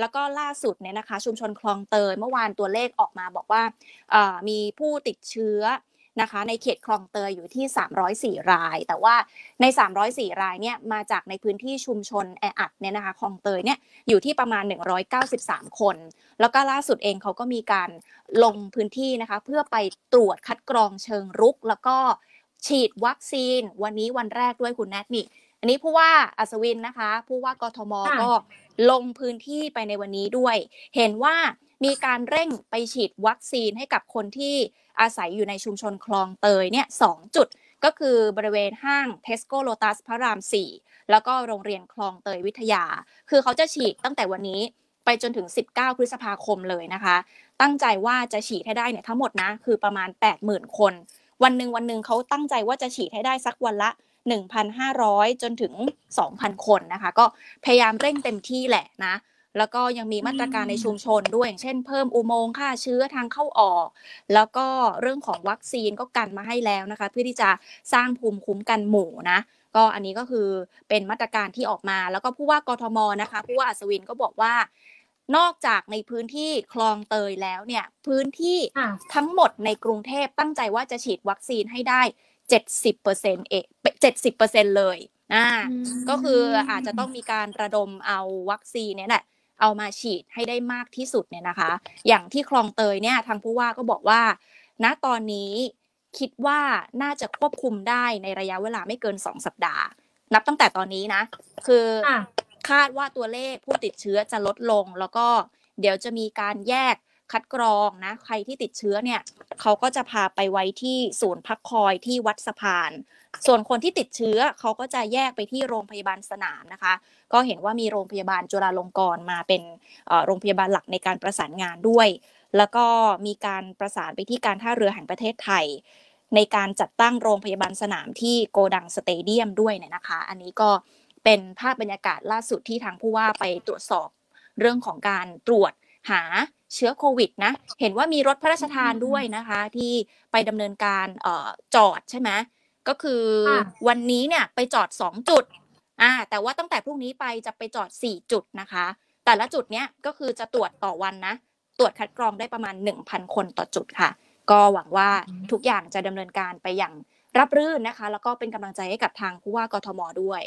แล้วก็ล่าสุดเนี่ยนะคะ ชุมชนคลองเตยเมื่อวานตัวเลขออกมาบอกว่ามีผู้ติดเชื้อนะคะ ในเขตคลองเตยอยู่ที่ 304 ราย แต่ว่าใน 304 รายเนี่ยมาจากในพื้นที่ชุมชนแออัดเนี่ยนะคะคลองเตยเนี่ยอยู่ที่ประมาณ 193 คน แล้วก็ล่าสุดเองเขาก็มีการลงพื้นที่นะคะ เพื่อไปตรวจคัดกรองเชิงรุก แล้วก็ฉีดวัคซีน วันนี้วันแรกด้วยคุณแนทนี่อันนี้ผู้ว่าอัศวินนะคะผู้ว่ากทมก็ลงพื้นที่ไปในวันนี้ด้วย เห็นว่ามีการเร่งไปฉีดวัคซีนให้กับคนที่อาศัยอยู่ในชุมชนคลองเตยเนี่ยสจุดก็คือบริเวณห้างเทสโก้โลตัสพระราม4แล้วก็โรงเรียนคลองเตยวิทยา คือเขาจะฉีดตั้งแต่วันนี้ ไปจนถึง 19 พฤษภาคมเลยนะคะ ตั้งใจว่าจะฉีดให้ได้เนี่ยทั้งหมดนะ คือประมาณ 80,000 คน วันหนึ่งวันหนึ่งเขาตั้งใจว่าจะฉีดให้ได้สักวันละ1,500 จนถึง 2,000 คนนะคะ ก็พยายามเร่งเต็มที่แหละนะ แล้วก็ยังมีมาตรการในชุมชนด้วยอย่างเช่นเพิ่มอุโมงค่าเชื้อทางเข้าออก แล้วก็เรื่องของวัคซีนก็กันมาให้แล้วนะคะเพื่อที่จะสร้างภูมิคุ้มกันหมู่นะ ก็อันนี้ก็คือเป็นมาตรการที่ออกมา แล้วก็ผู้ว่ากทมนะคะผู้ว่าอัศวินก็บอกว่า นอกจากในพื้นที่คลองเตยแล้วเนี่ยพื้นที่ทั้งหมดในกรุงเทพตั้งใจว่าจะฉีดวัคซีนให้ได้70%เอกเจ็ดสิบเปอร์เเซ็นลยน่า ก็คืออาจจะต้องมีการระดมเอาวัคซีนเนี่ยแหละ เอามาฉีดให้ได้มากที่สุดเนี่ยนะคะ อย่างที่คลองเตยเนี่ยทางผู้ว่าก็บอกว่า ณ ตอนนี้คิดว่าน่าจะควบคุมได้ในระยะเวลาไม่เกินสองสัปดาห์ นับตั้งแต่ตอนนี้นะ คือคาดว่าตัวเลขผู้ติดเชื้อจะลดลง แล้วก็เดี๋ยวจะมีการแยกคัดกรองนะใครที่ติดเชื้อเนี่ยเขาก็จะพาไปไว้ที่ศูนย์พักคอยที่วัดสะพาน ส่วนคนที่ติดเชื้อเขาก็จะแยกไปที่โรงพยาบาลสนามนะคะ ก็เห็นว่ามีโรงพยาบาลจุฬาลงกรณ์มาเป็นโรงพยาบาลหลักในการประสานงานด้วย แล้วก็มีการประสานไปที่การท่าเรือแห่งประเทศไทย ในการจัดตั้งโรงพยาบาลสนาม ที่โกดังสเตเดียมด้วยเนี่ยนะคะ อันนี้ก็เป็นภาพบรรยากาศล่าสุดที่ทางผู้ว่าไปตรวจสอบเรื่องของการตรวจหาเชื้อโควิดนะเห็นว่ามีรถพระราชทานด้วยนะคะที่ไปดำเนินการออจอดใช่ไหมก็คือวันนี้เนี่ยไปจอดสองจุดอ่าแต่ว่าตั้งแต่พรุ่งนี้ไปจะไปจอดสี่จุดนะคะแต่ละจุดเนี้ยก็คือจะตรวจต่อวันนะ ตรวจคัดกรองได้ประมาณหนึ่งพันคนต่อจุดค่ะ ก็หวังว่าทุกอย่างจะดำเนินการไปอย่างรับรื่นนะคะ แล้วก็เป็นกำลังใจให้กับทางผู้ว่ากทมด้วย